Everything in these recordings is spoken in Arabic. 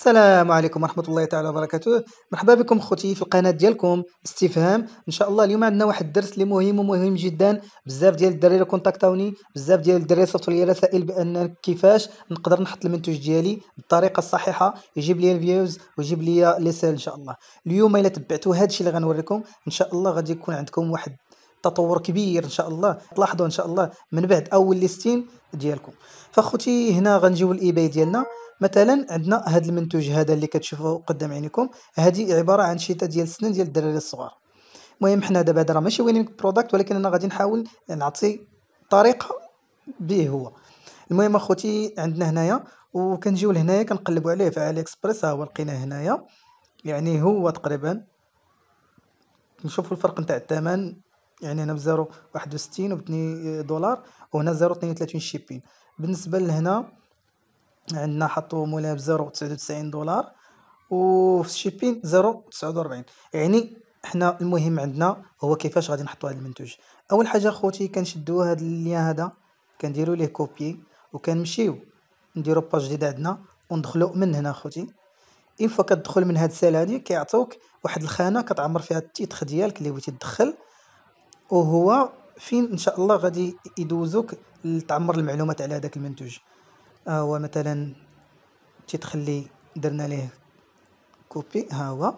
السلام عليكم ورحمة الله تعالى وبركاته مرحبا بكم خوتي في القناة ديالكم استفهام إن شاء الله اليوم عندنا واحد الدرس اللي مهم ومهم جدا بزاف ديال الدراري كونتاكتوني بزاف ديال الدراري صيفطوا لي رسائل بأن كيفاش نقدر نحط المنتوج ديالي بالطريقة الصحيحة يجيب لي الفيوز ويجيب لي لي سيل إن شاء الله اليوم إلا تبعتوا هذا الشيء اللي غنوريكم إن شاء الله غادي يكون عندكم واحد تطور كبير ان شاء الله تلاحظوا ان شاء الله من بعد اول ليستين ديالكم فاخوتي هنا غنجيو الايباي ديالنا مثلا عندنا هذا المنتوج هذا اللي كتشوفوا قدام عينيكم هذه عباره عن شيطه ديال السنان ديال الدراري الصغار المهم حنا دابا هذا راه ماشي وينين برودكت ولكن انا غادي نحاول نعطي طريقه به هو المهم اخوتي عندنا هنايا وكنجيو لهنايا كنقلبوا عليه في علي اكسبريس ها هو لقيناه هنايا يعني هو تقريبا نشوفوا الفرق نتاع الثمن يعني هنا بزيرو واحد وستين وبتني دولار وهنا زيرو اثنين وثلاثين شيبين بالنسبه لهنا عندنا حطوا مولاه بزيرو تسعود دولار وفي الشيبين زيرو تسعود يعني حنا المهم عندنا هو كيفاش غادي نحطوا هذا المنتوج اول حاجه خوتي كنشدو هذا اللي هذا كنديروا ليه كوبي وكنمشيو نديرو باج جديده عندنا وندخلو من هنا خوتي اين فوا كتدخل من هاد الساله هادي كيعطوك واحد الخانه كتعمر فيها التيتخ ديالك اللي بغيتي تدخل وهو فين ان شاء الله غادي يدوزوك لتعمر المعلومات على هذاك المنتوج آه، هو مثلا تيتخلي درنا ليه كوبي ها هو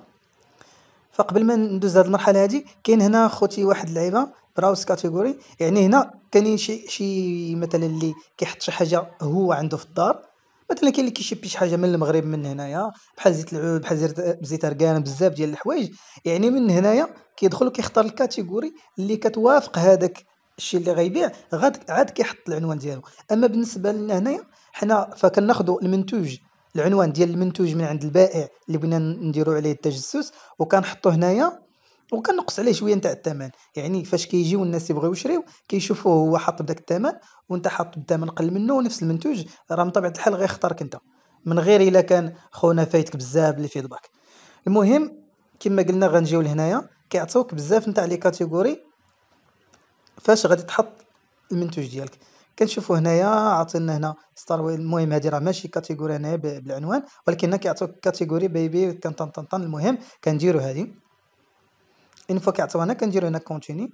فقبل ما ندوز هاد المرحله هادي كاين هنا خوتي واحد اللعيبه براوس كاتيجوري يعني هنا كاين شي شي مثلا اللي كيحط شي حاجه هو عنده في الدار مثلا كاين اللي كيشبي شي حاجه من المغرب من هنايا بحال زيت العود بحال زيت اركان بزاف ديال الحوايج يعني من هنايا كيدخل وكيختار الكاتيجوري اللي كتوافق هذاك الشيء اللي غيبيع غاد عاد كيحط العنوان ديالو اما بالنسبه لنا هنايا حنا فكناخذوا المنتوج العنوان ديال المنتوج من عند البائع اللي بغينا نديروا عليه التجسس وكنحطوه هنايا وكنقص عليه شويه نتاع الثمن يعني فاش كيجيو الناس يبغيو يشريو كيشوفوه هو حاط بداك الثمن وانت حاط بثمن قل منه ونفس المنتوج راه من طبيعه الحال غيختارك انت من غير الا كان خونا فايتك بزاف الفيدباك المهم كما قلنا غنجيو لهنايا كيعطيوك بزاف نتاع لي كاتيجوري فاش غادي تحط المنتوج ديالك كنشوفو هنايا عطينا هنا ستار ويل المهم هادي راه ماشي كاتيجوري هنايا بالعنوان ولكن هنا كيعطوك كاتيجوري بيبي كان طن طن طن المهم كنديرو هادي ان فوا هنا كنديرو هنا كونتيني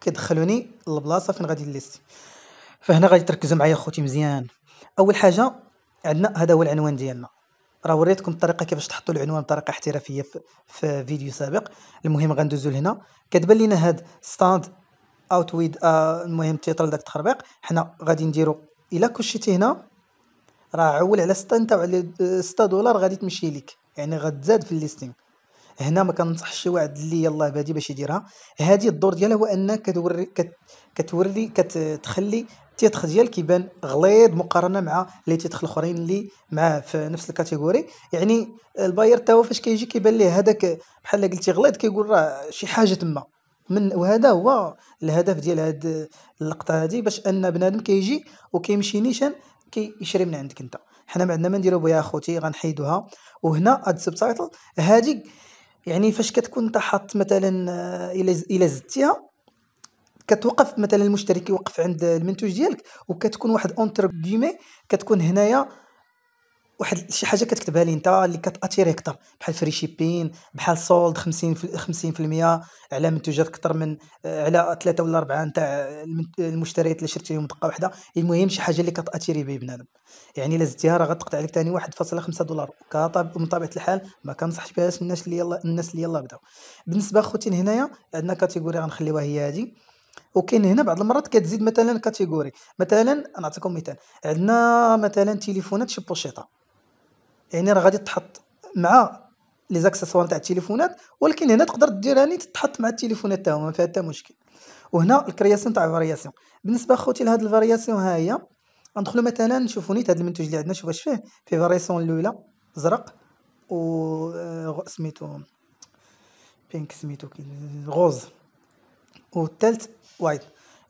كيدخلوني للبلاصه فين غادي نليستي فهنا غادي تركزوا معايا خوتي مزيان اول حاجه عندنا هذا هو العنوان ديالنا راه وريتكم الطريقه كيفاش تحطوا العنوان بطريقه احترافيه في, في فيديو سابق المهم غندوزو لهنا كتبان لينا هاد ستاند اوت ويد المهم التيتل داك التخربيق حنا غادي نديرو الا كشيتي هنا راه عول على 6 انت وعلى 6 دولار غادي تمشي لك يعني غتزاد في الليستينغ هنا ما كنصحش شي واحد اللي يلاه بادي باش يديرها هذه الدور ديالها هو انك كتوري كتوري كتخلي التيتخ ديال كيبان غليظ مقارنه مع لي تيتخ الاخرين اللي معاه في نفس الكاتيجوري يعني الباير تا هو فاش كيجي كيبان ليه هذاك بحال قلتي غليظ كيقول راه شي حاجه تما من وهذا هو الهدف ديال هاد اللقطه هادي باش ان بنادم كيجي وكيمشي نيشان كيشري من عندك انت حنا ما عندنا ما نديرو بها اخوتي غنحيدوها وهنا هاد السبتايتل هادي يعني فاش كتكون انت حاط مثلا الى آه، الى زدتيها كتوقف مثلا المشتري كيوقف عند المنتوج ديالك وكتكون واحد اونتر كيمي كتكون هنايا واحد شي حاجه كتكتبها لي انت اللي كتاثيري اكثر بحال فري شيبين بحال سولد 50 50% على منتوجات اكثر من آه، على ثلاثه ولا اربعه نتاع المشتريات اللي شرتي لهم دقه واحده المهم شي حاجه اللي كتاثيري به بنادم يعني الا زدتيها راه غتقطع عليك ثاني 1.5 دولار من طبيعه الحال ما كنصحش بها الناس اللي يلا الناس اللي يلا بداو بالنسبه خوتي هنايا عندنا كاتيجوري غنخليوها هي هذه وكاين هنا بعض المرات كتزيد مثلا كاتيجوري مثلا نعطيكم مثال عندنا مثلا تليفونات شي بوشيطه يعني راه غادي تحط مع لي زاكسيسوار تاع التليفونات ولكن هنا تقدر ديرها تتحط مع التليفونات تاعهم ما فيها حتى مشكل وهنا الكرياسيون تاع فارياسيون بالنسبه خوتي لهاد الفارياسيون ها هي ندخلوا مثلا نشوفوا نيت هذا المنتوج اللي عندنا شوف اش فيه فيه فارياسيون الاولى زرق و آه، سميتو بينك سميتو غوز والثالث وايت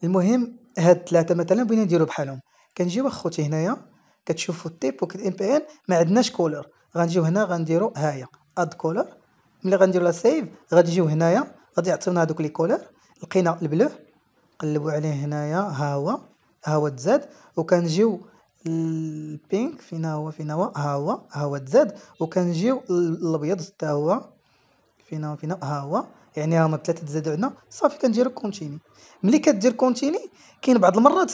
المهم هاد الثلاثه مثلا بغينا نديرو بحالهم كنجيو اخوتي هنايا كتشوفوا التيب وكت ام بي ان ما عندناش كولور غنجيو هنا غنديرو هايا اد كولور ملي غنديرو لا سيف غادي يجيو هنايا غادي يعطيونا هذوك لي كولور لقينا البلو نقلبوا عليه هنايا ها هو ها هو تزاد وكنجيو البينك فينا هو فينا هو ها هو ها هو تزاد وكنجيو الابيض حتى هو فينا هو فينا هو ها هو يعني هما ثلاثه تزادوا عندنا صافي كندير كونتيني ملي كدير كونتيني كاين بعض المرات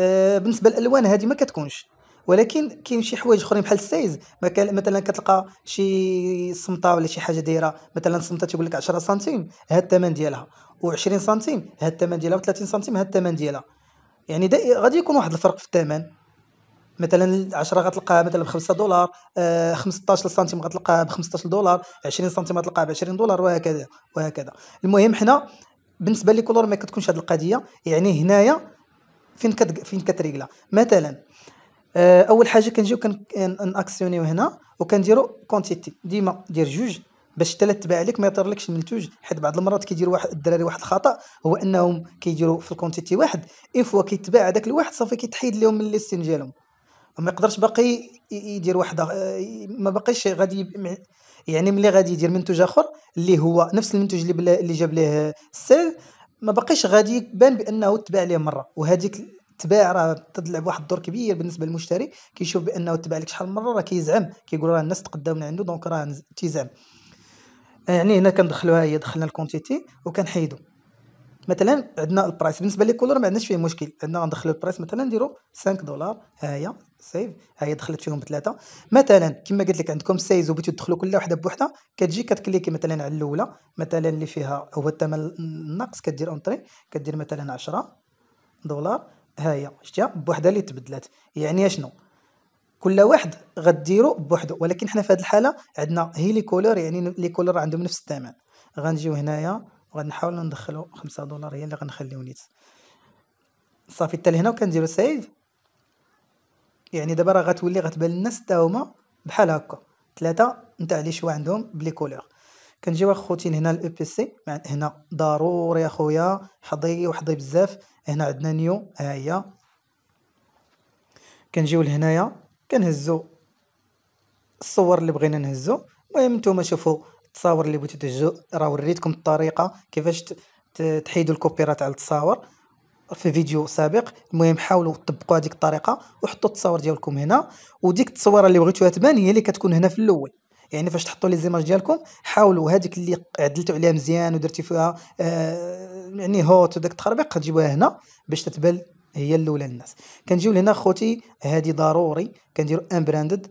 آه بالنسبه للالوان هذه ما كتكونش ولكن كاين شي حوايج اخرين بحال السايز مثلا كتلقى شي صمطه ولا شي حاجه دايره مثلا صمطه تيقول لك 10 سنتيم ها الثمن ديالها و20 سنتيم ها الثمن ديالها و30 سنتيم ها الثمن ديالها يعني غادي يكون واحد الفرق في الثمن مثلا 10 غتلقاها مثلا ب 5 دولار 15 آه، سنتيم غتلقاها ب 15 دولار 20 سنتيم غتلقاها ب 20 دولار وهكذا وهكذا المهم حنا بالنسبه لي كولور ما كتكونش هذه القضيه يعني هنايا فين كت فين كتريكلا مثلا آه، اول حاجه كنجيو كنأكسيونيو هنا وكنديرو كونتيتي ديما دير جوج باش ثلاث تباع عليك ما يطيرلكش المنتوج حيت بعض المرات كيدير واحد الدراري واحد الخطا هو انهم كيديروا في الكونتيتي واحد اي فوا كيتباع هذاك الواحد صافي كيتحيد لهم من الليستين ديالهم ما يقدرش باقي يدير وحده آه، ما باقيش غادي يعني ملي غادي يدير منتوج اخر اللي هو نفس المنتوج اللي اللي جاب ليه السيل ما باقيش غادي يبان بانه تباع ليه مره وهذيك التباع راه تلعب واحد الدور كبير بالنسبه للمشتري كيشوف بانه تباع لك شحال من مره راه كيزعم كيقول راه الناس تقداو من عنده دونك راه تيزعم يعني هنا كندخلوها هي دخلنا الكونتيتي وكنحيدو مثلا عندنا البرايس بالنسبه لي كولور ما عندناش فيه مشكل عندنا غندخلو البرايس مثلا نديرو 5 دولار ها هي سيف ها هي دخلت فيهم بثلاثه مثلا كما قلت لك عندكم سايز وبغيتو تدخلوا كل وحده بوحده كتجي كتكليكي مثلا على الاولى مثلا اللي فيها هو الثمن النقص كدير اونطري كدير مثلا 10 دولار ها هي شتيها بوحده اللي تبدلات يعني اشنو كل واحد غديرو بوحدو ولكن حنا في هذه الحاله عندنا هي لي كولور يعني لي كولور عندهم نفس الثمن غنجيو هنايا وغنحاول ندخلو خمسة دولار هي اللي غنخليو نيت صافي حتى لهنا وكنديرو سيف يعني دابا راه غتولي غتبان للناس حتى هما بحال هكا ثلاثه نتاع لي شوا عندهم بلي كولور كنجيو اخوتي هنا الاو بي سي هنا ضروري اخويا حظي وحظي بزاف هنا عندنا نيو ها هي كنجيو لهنايا كنهزو الصور اللي بغينا نهزو المهم نتوما شوفوا التصاور اللي بغيتو تسجلو راه وريتكم الطريقه كيفاش تحيدوا الكوبيرات على التصاور في فيديو سابق المهم حاولوا تطبقوا هذيك الطريقه وحطوا التصاور ديالكم هنا وديك التصويره اللي بغيتوها تبان هي اللي كتكون هنا في الاول يعني فاش تحطوا لي زيماج ديالكم حاولوا هذيك اللي عدلتوا عليها مزيان ودرتي فيها آه يعني هوت وداك التخربيق تجيبوها هنا باش تتبان هي الاولى للناس كنجيو لهنا خوتي هذه ضروري كنديروا ان براندد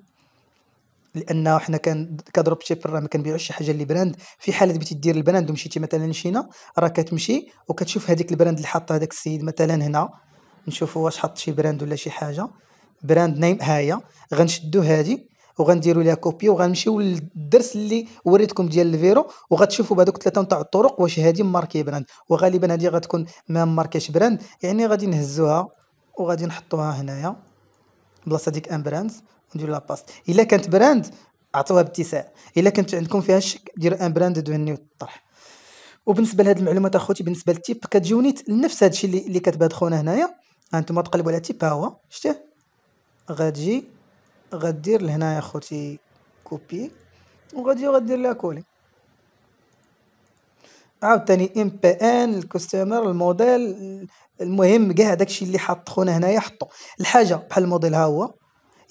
لان حنا كان كدروب شيبر راه ما كنبيعوش شي حاجه اللي براند في حاله بغيتي دير البراند ومشيتي مثلا لشينا راه كتمشي وكتشوف هذيك البراند اللي حاطه هذاك السيد مثلا هنا نشوفوا واش حط شي براند ولا شي حاجه براند نيم هايا غنشدو هادي وغنديروا ليها كوبي وغنمشيو للدرس اللي وريتكم ديال الفيرو وغتشوفوا بهذوك ثلاثه نتاع الطرق واش هذه ماركي براند وغالبا هذه غتكون ما ماركيش براند يعني غادي نهزوها وغادي نحطوها هنايا بلاصه ديك ان براند ندير لاباست الا كانت براند عطوها باتساع الا كانت عندكم فيها الشك دير ان براند دهني وطرح وبالنسبه لهاد المعلومات اخوتي بالنسبه للتيب كتجيوني نفس هادشي اللي اللي كتبات خونا هنايا هانتوما تقلبوا على تيب ها هو شتيه غتجي غدير لهنايا اخوتي كوبي وغادي غدير لها كولي عاوتاني ام بي ان الكاستمر الموديل المهم كاع داكشي اللي حاط خونا هنايا حطو الحاجه بحال الموديل ها هو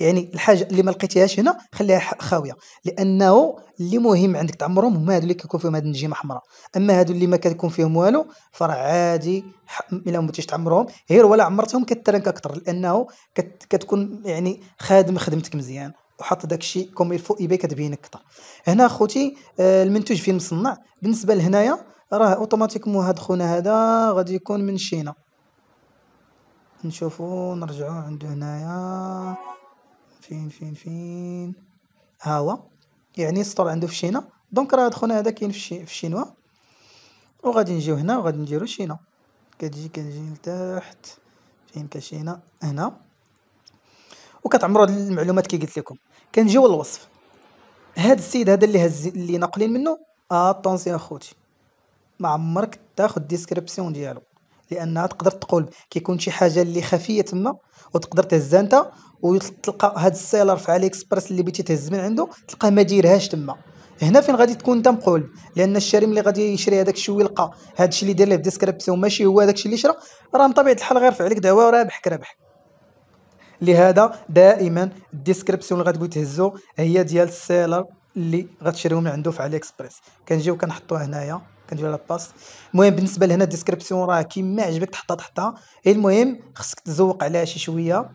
يعني الحاجه اللي ما لقيتيهاش هنا خليها خاويه لانه اللي مهم عندك تعمرهم هما هادو اللي كيكون فيهم هاد النجيمه حمراء اما هادو اللي ما كتكون فيهم والو فراه عادي الا ما بغيتيش تعمرهم غير ولا عمرتهم كترنك اكثر لانه كت كتكون يعني خادم خدمتك مزيان وحط داك الشيء كوم الفو ايباي كتبين اكثر هنا خوتي آه، المنتوج فين مصنع بالنسبه لهنايا راه اوتوماتيكمون هاد خونا هذا غادي يكون من شينا نشوفو نرجعو عندو هنايا فين فين فين ها هو يعني السطور عنده في شينا دونك راه دخلنا هذا كاين في الشينوا وغادي نجيو هنا وغادي نديرو شينا كتجي كتجي لتحت فين كشينا هنا وكتعمروا هاد المعلومات كي قلت لكم كنجيو للوصف هاد السيد هذا اللي هز اللي ناقلين منه آه، اطونسيون اخوتي ما عمرك تاخد ديسكريبسيون ديالو لانها تقدر تقول كيكون شي حاجه اللي خفيه تما وتقدر تهزها انت وتلقى هاد السيلر في علي اكسبرس اللي بغيتي تهز من عنده تلقاه ما ديرهاش تما هنا فين غادي تكون انت مقول لان الشاري ملي غادي يشري هذاك الشيء ويلقى هذا الشيء اللي داير ليه في ديسكريبسيون ماشي هو هذاك الشيء اللي شرا راه من طبيعه الحال غير عليك دعوه ورابح رابحك لهذا دائما الديسكريبسيون اللي غادي تهزو هي ديال السيلر اللي غتشريو من عنده في علي اكسبريس كنجيو كنحطوه هنايا على لاباست المهم بالنسبه لهنا الديسكريبسيون راه كيما عجبك تحطها تحطها إيه، المهم خصك تزوق عليها شي شويه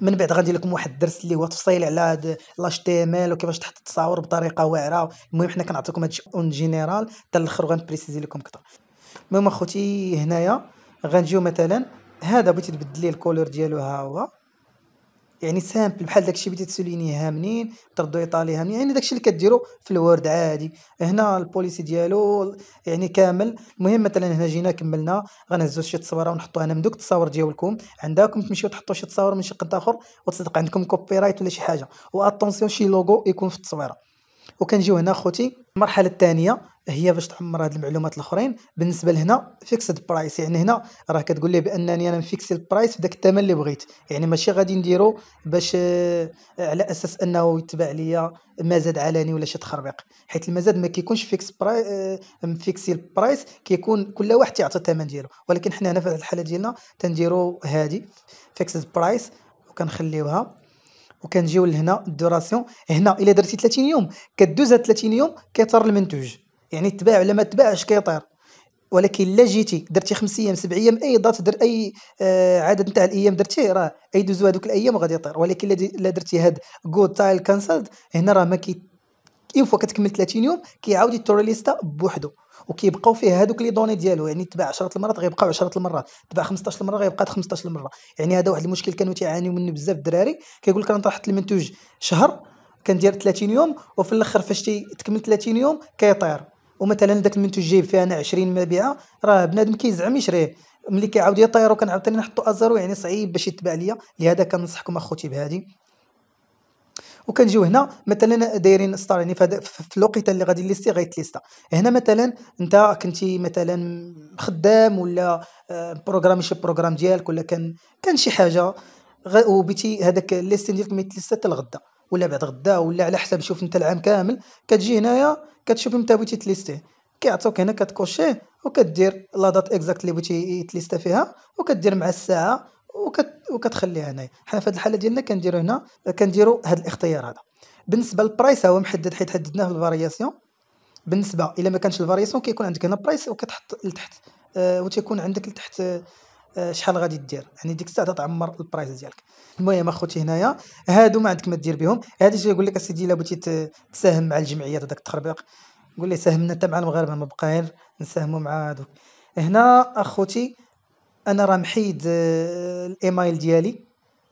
من بعد غندير لكم واحد الدرس اللي هو تفصيل على هاد الاش تي ام ال وكيفاش تحط التصاور بطريقه واعره المهم حنا كنعطيكم هادشي اون جينيرال حتى الاخر غنبريسيزي لكم اكثر المهم اخوتي هنايا غنجيو مثلا هذا بغيتي تبدل ليه الكولور ديالو ها هو يعني سامبل بحال داكشي بديت تسولينيها منين تردو ايطاليها منين يعني داكشي اللي كديرو في الوورد عادي هنا البوليسي ديالو يعني كامل المهم مثلا هنا جينا كملنا غنهزو شي تصويره ونحطوها هنا من دوك التصاور ديالكم عندكم تمشيو تحطوا شي تصاور من شي قد اخر وتصدق عندكم كوبي رايت ولا شي حاجه واتونسيون شي لوغو يكون في التصويره وكنجيو هنا خوتي المرحله الثانيه هي باش تعمر هاد المعلومات الاخرين بالنسبه لهنا فيكسد برايس يعني هنا راه كتقول لي بانني انا نفيكسي البرايس داك الثمن اللي بغيت يعني ماشي غادي نديرو باش آه، على اساس انه يتباع ليا مزاد علني ولا شي تخربيق حيت المزاد ما كيكونش فيكس براي مفيكسي البرايس كيكون كل واحد تيعطي الثمن ديالو ولكن حنا هنا في الحاله ديالنا تنديرو هادي فيكسد برايس وكنخليوها وكنجيو لهنا الدوراسيون هنا الا درتي 30 يوم كدوز هاد 30 يوم كيطير المنتوج يعني تباع ولا ما تباعش كيطير ولكن الا جيتي درتي خمس ايام سبع ايام اي ضغط در اي آه، عدد نتاع الايام درتيه راه اي دوزو هذوك الايام غادي يطير ولكن الا درتي هاد جود تايل كانسلد هنا راه ما كي اون فوا كتكمل 30 يوم كيعاود يتور ليستا بوحدو وكيبقاو فيه هذوك لي دوني ديالو يعني تباع 10 المرات غيبقاو 10 المرات تباع 15 المره غيبقى 15 المره يعني هذا واحد المشكل كانوا تيعانيو منه بزاف الدراري كيقول لك انا طرحت المنتوج شهر كندير 30 يوم وفي الاخر فاش تكمل 30 يوم كيطير ومثلا داك المنتوج جايب فيه انا 20 مبيعه راه بنادم كيزعم يشريه ملي كيعاود يطير وكنعاود ثاني نحطو ازرو يعني صعيب باش يتباع ليا لهذا كنصحكم اخوتي بهذه وكنجيو هنا مثلا دايرين ستار يعني في الوقيته اللي غادي ليستي غيتليستا هنا مثلا انت كنتي مثلا خدام ولا بروغرامي آه، شي بروغرام ديالك ولا كان كان شي حاجه وبيتي هذاك ليستين ديالك ما يتليستا حتى الغدا ولا بعد غدا ولا على حسب شوف انت العام كامل كتجي هنايا كتشوف متى بغيتي تليستيه كيعطوك هنا كتكوشيه وكدير لا دات اكزاكت اللي بغيتي تليستا فيها وكدير مع الساعه وكت وكتخليها هنايا حنا في هذه الحاله ديالنا كنديرو هنا كنديرو هذا الاختيار هذا بالنسبه للبرايس هو محدد حيت حددناه في الفارياسيون بالنسبه الا ما كانش الفارياسيون كيكون عندك هنا برايس وكتحط لتحت آه وتيكون عندك لتحت آه شحال غادي دير يعني ديك الساعه تعمر البرايس ديالك المهم اخوتي هنايا هادو ما عندك ما دير بهم هادي جاي يقول لك اسيدي الا بغيتي تساهم مع الجمعيات هذاك التخربيق قول لي ساهمنا حتى مع المغاربه ما بقاير نساهموا مع هذوك هنا اخوتي انا راه محيد آه، الايميل ديالي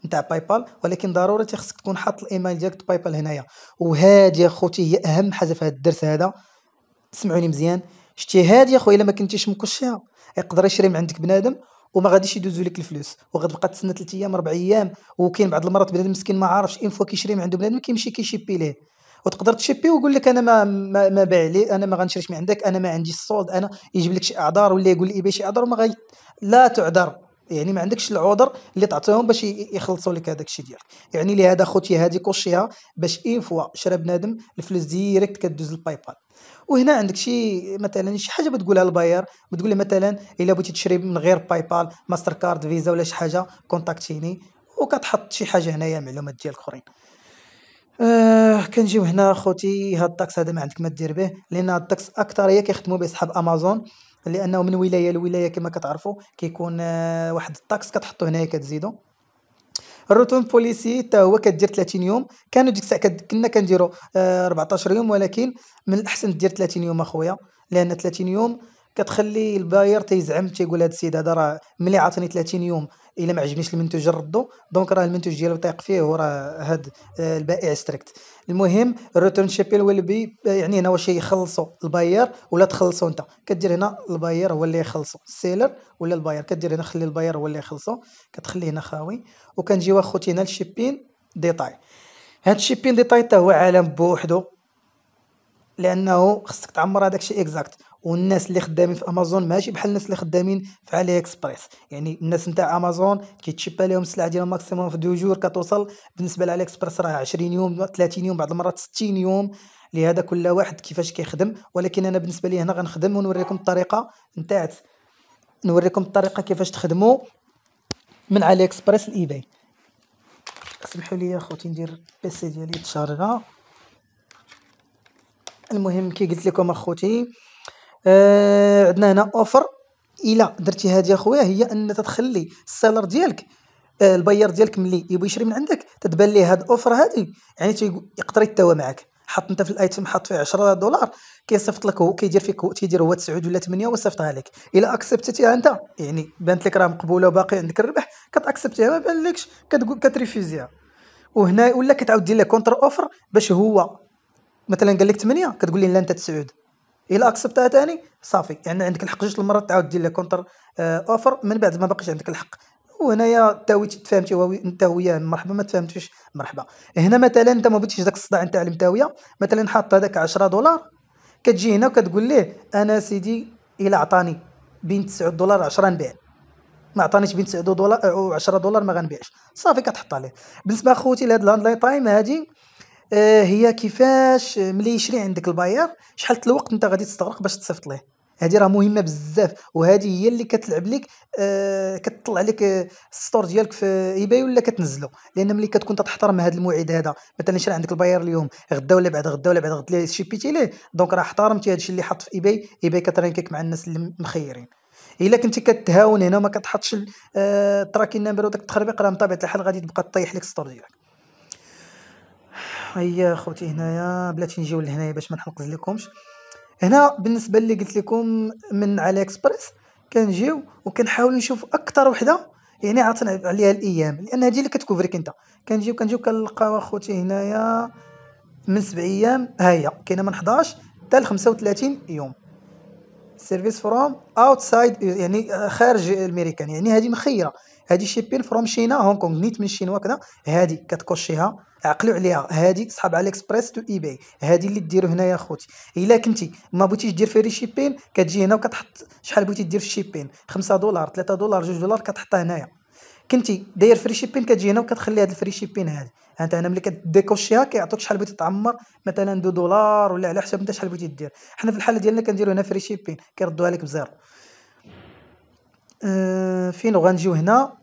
نتاع باي بال ولكن ضروري خصك تكون حاط الايميل ديالك باي بال هنايا وهادي يا خوتي هي اهم حاجه في هذا الدرس هذا سمعوني مزيان شتي هادي يا خويا الا ما كنتيش مكشيها يقدر يشري من عندك بنادم وما غاديش يدوزوا لك الفلوس وغتبقى تسنى 3 ايام 4 ايام وكاين بعض المرات بنادم مسكين ما عارفش اين فوا كيشري من عنده بنادم كيمشي كيشيبي ليه وتقدر تشيبي ويقول لك انا ما ما, ما باع لي انا ما غنشريش من عندك انا ما عندي الصولد انا يجيب لك شي اعذار ولا يقول لي إيه، شي اعذار وما غي لا تعذر يعني ما عندكش العذر اللي تعطيهم باش يخلصوا لك هذاك الشيء ديالك يعني لهذا خوتي هذه كوشيها باش اين فوا شرا بنادم الفلوس ديريكت كدوز للباي بال وهنا عندك شي مثلا شي حاجه بتقولها للباير بتقول له مثلا الا بغيتي تشري من غير باي بال ماستر كارد فيزا ولا شي حاجه كونتاكتيني وكتحط شي حاجه هنايا المعلومات ديالك اخرين آه كنجيو هنا خوتي هاد الطاكس هذا ما عندك ما دير به لان هاد اكثر اكثريه كيخدموا به صحاب امازون لانه من ولايه لولايه كما كتعرفوا كيكون آه واحد الطاكس كتحطو هنايا كتزيدو الروتون بوليسي حتى هو كدير 30 يوم كانوا ديك الساعه كنا كنديروا آه 14 يوم ولكن من الاحسن دير 30 يوم اخويا لان 30 يوم كتخلي الباير تيزعم تيقول هذا السيد هذا راه ملي عطاني 30 يوم الا ما عجبنيش المنتوج نردو دونك راه المنتوج ديالو طايق فيه وراه هاد آه، البائع ستريكت المهم الريتيرن شيبيل ويل بي يعني هنا واش يخلصوا الباير ولا تخلصوا انت كدير هنا الباير هو اللي يخلصو السيلر ولا الباير كدير هنا خلي الباير هو اللي يخلصو كتخليه هنا خاوي وكنجيو اخوتي هنا الشيبين ديتاي هاد الشيبين ديتاي حتى هو عالم بوحدو لانه خصك تعمر هذاك الشيء اكزاكت والناس اللي خدامين في امازون ماشي بحال الناس اللي خدامين في علي اكسبريس يعني الناس نتاع امازون كيتشبى لهم السلعه ديالهم ماكسيموم في دو جور كتوصل بالنسبه لعلي اكسبريس راه 20 يوم 30 يوم بعض المرات 60 يوم لهذا كل واحد كيفاش كيخدم ولكن انا بالنسبه لي هنا غنخدم ونوريكم الطريقه نتاعت نوريكم الطريقه كيفاش تخدموا من علي اكسبريس لايباي اسمحوا لي اخوتي ندير البيسي ديالي تشارجا المهم كي قلت لكم اخوتي آه عندنا هنا اوفر الا درتي هذه اخويا هي ان تتخلي السيلر ديالك آه الباير ديالك ملي يبغي يشري من عندك تتبان ليه هاد الاوفر هادي يعني يقدر يتوا معاك حط انت في الايتم حط فيه 10 دولار كيصيفط لك هو كيدير فيك هو تيدير هو 9 ولا 8 وصيفطها لك الا اكسبتيتيها انت يعني بانت لك راه مقبوله وباقي عندك الربح كتاكسبتيها ما بانلكش كتقول كتريفيزيها وهنا ولا كتعاود دير له كونتر اوفر باش هو مثلا قال لك 8 كتقول لي لا انت تسعود الا اكسبتها ثاني صافي يعني عندك الحق جوج المرات تعاود دير لك كونتر اوفر آه، من بعد ما باقيش عندك الحق وهنايا تاوي تفهمتي انت وياه مرحبا ما تفهمتيش مرحبا هنا مثلا انت ما بغيتيش داك الصداع نتاع المتاويه مثلا حاط هذاك 10 دولار كتجي هنا وكتقول ليه انا سيدي الا عطاني بين 9 دولار 10 نبيع ما عطانيش بين 9 دولار و آه، 10 دولار ما غنبيعش صافي كتحط عليه بالنسبه اخوتي لهاد الهاندلاين تايم هادي آه، هي كيفاش ملي يشري عندك الباير شحال الوقت انت غادي تستغرق باش تصيفط ليه هذه راه مهمه بزاف وهذه هي اللي كتلعب لك آه كتطلع لك آه السطور ديالك في ايباي ولا كتنزلو لان ملي كتكون تحترم هذا الموعد هذا مثلا شري عندك الباير اليوم غدا ولا بعد غدا ولا بعد غدا شيبيتي ليه دونك راه احترمتي هذا الشيء اللي حط في ايباي ايباي كترانكيك مع الناس اللي مخيرين الا كنتي كتهاون هنا وما كتحطش آه، التراكين نمبر وداك التخربيق راه بطبيعه الحال غادي تبقى طيح لك السطور ديالك هيا خوتي هنايا بلاتي نجيو لهنايا باش ما نحلقز لكمش هنا بالنسبه اللي قلت لكم من علي اكسبريس كنجيو وكنحاول نشوف اكثر وحده يعني عطنا عليها الايام لان هذه اللي كتكوفريك انت كنجيو كنجيو كنلقاو اخوتي هنايا من سبع ايام ها هي كاينه من 11 حتى ل 35 يوم سيرفيس فروم اوتسايد يعني خارج الميريكان يعني هذه مخيره هذه شيبين فروم شينا هونغ كونغ نيت من الشينوا كذا هذه كتكوشيها عقلوا عليها هذه صحاب على اكسبريس تو اي باي هذه اللي ديروا هنايا خوتي الا كنتي ما بغيتيش دير فيري شيبين كتجي هنا وكتحط شحال بغيتي دير في الشيبين 5 دولار 3 دولار 2 دولار كتحطها هنايا كنتي داير فري شيبين كتجي هنا وكتخلي هاد الفري شيبين هذا انت هنا ملي كديكوشيها كيعطوك شحال بغيتي تعمر مثلا 2 دولار ولا على حسب انت شحال بغيتي دير حنا في الحاله ديالنا كنديرو هنا فري شيبين كيردوها لك بزيرو أه فين غنجيو هنا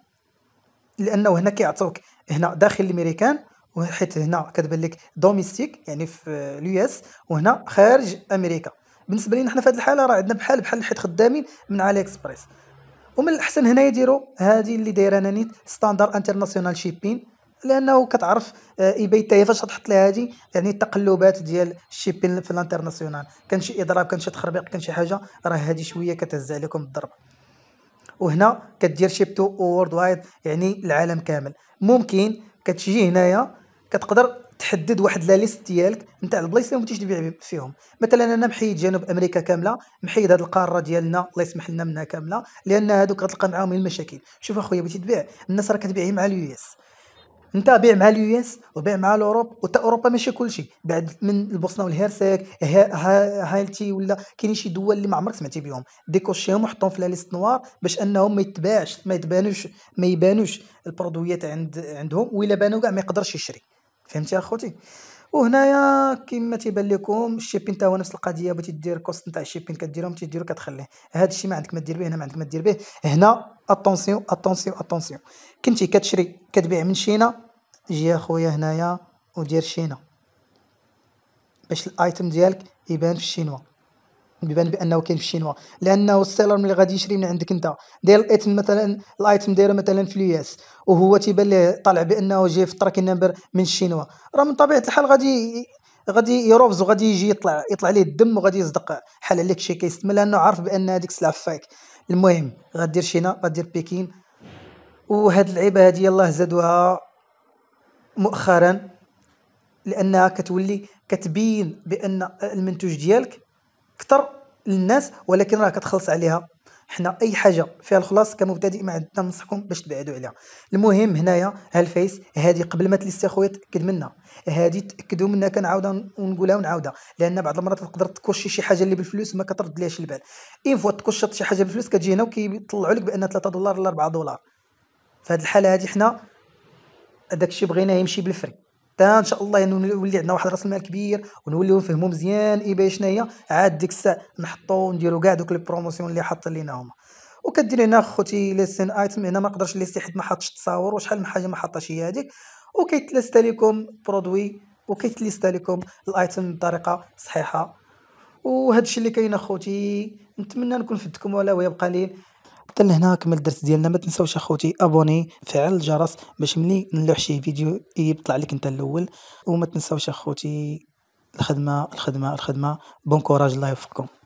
لانه هنا كيعطوك هنا داخل الميريكان وحيت هنا كتبان لك دوميستيك يعني في اليو اس وهنا خارج امريكا بالنسبه لنا حنا في هذه الحاله راه عندنا بحال بحال حيت خدامين من علي اكسبريس ومن الاحسن هنا يديروا هذه اللي دايره انا نيت ستاندر انترناسيونال شيبين لانه كتعرف ايباي آه، حتى هي فاش تحط لها هذه يعني التقلبات ديال الشيبين في الانترناسيونال كان شي اضراب كان شي تخربيق كان شي حاجه راه هذه شويه كتهز عليكم الضرب وهنا كدير شيب تو وورد وايد يعني العالم كامل ممكن كتجي هنايا كتقدر تحدد واحد لا ليست ديالك نتاع البلايص اللي ممكن تبيع فيهم مثلا انا محيد جنوب امريكا كامله محيد هذه القاره ديالنا الله يسمح لنا منها كامله لان هذوك غتلقى معاهم المشاكل شوف اخويا بغيتي تبيع الناس راه كتبيع مع اليو اس انت بيع مع اليو اس وبيع مع الاوروب وتا اوروبا ماشي كلشي بعد من البوسنه والهرسك هايلتي ولا كاينين شي دول اللي ما عمرك سمعتي بهم ديكوشيهم وحطهم في لا ليست نوار باش انهم ما يتباعش ما يتبانوش ما يبانوش البرودويات عند عندهم ولا بانوا كاع ما يقدرش يشري فهمتي اخوتي وهنايا كما تيبان لكم الشيبين تا هو نفس القضيه بغيتي دير كوست نتاع الشيبين كديرهم تيديرو كتخليه هذا الشيء ما عندك ما دير به هنا ما عندك ما دير به هنا اتونسيون اتونسيون اتونسيون كنتي كتشري كتبيع من شينا جي اخويا هنايا ودير شينا باش الايتم ديالك يبان في الشينوا بيبان بانه كاين في الشينوا لانه السيلر ملي غادي يشري من عندك انت داير الايتم مثلا الايتم دايره مثلا في الياس وهو تيبان ليه طالع بانه جاي في التراكي نمبر من الشينوا راه من طبيعه الحال غادي غادي يروفز وغادي يجي يطلع يطلع ليه الدم وغادي يصدق حال عليك شي كيستما لانه عارف بان هذيك السلعه فايك المهم غادير شينا غادير بيكين وهاد اللعيبه هادي يلاه زادوها مؤخرا لانها كتولي كتبين بان المنتوج ديالك اكثر للناس ولكن راه كتخلص عليها حنا اي حاجه فيها الخلاص كمبتدئ ما عندنا ننصحكم باش تبعدوا عليها المهم هنايا هالفيس هذه قبل ما تليستي خويا تاكد منها هذه تاكدوا منها كنعاودها ونقولها ونعاودها لان بعض المرات تقدر تكشي شي حاجه اللي بالفلوس ما كترد ليهاش البال اين فوا تكشط شي حاجه بالفلوس كتجي هنا وكيطلعوا لك بان 3 دولار ولا 4 دولار فهاد الحاله هذه حنا داكشي بغيناه يمشي بالفري حتى ان شاء الله انه يولي عندنا واحد راس المال كبير ونوليو نفهمو مزيان ايباي شنو هي عاد ديك الساعه نحطو ونديرو كاع دوك لي بروموسيون اللي حاطين لينا هما وكدير هنا خوتي سين ايتم هنا ما نقدرش ليستي حيت ما حطش التصاور وشحال من حاجه ما حطاش هي هذيك وكيتلست لكم برودوي وكيتلست لكم الايتم بطريقه صحيحه وهذا الشيء اللي كاين اخوتي نتمنى نكون فدتكم ولا ويبقى قليل حتى لهناك من الدرس ديالنا ما تنساوش اخوتي ابوني فعل الجرس باش ملي نلوح شي فيديو يطلع لك انت الاول وما تنساوش اخوتي الخدمه الخدمه الخدمه بون كوراج الله يوفقكم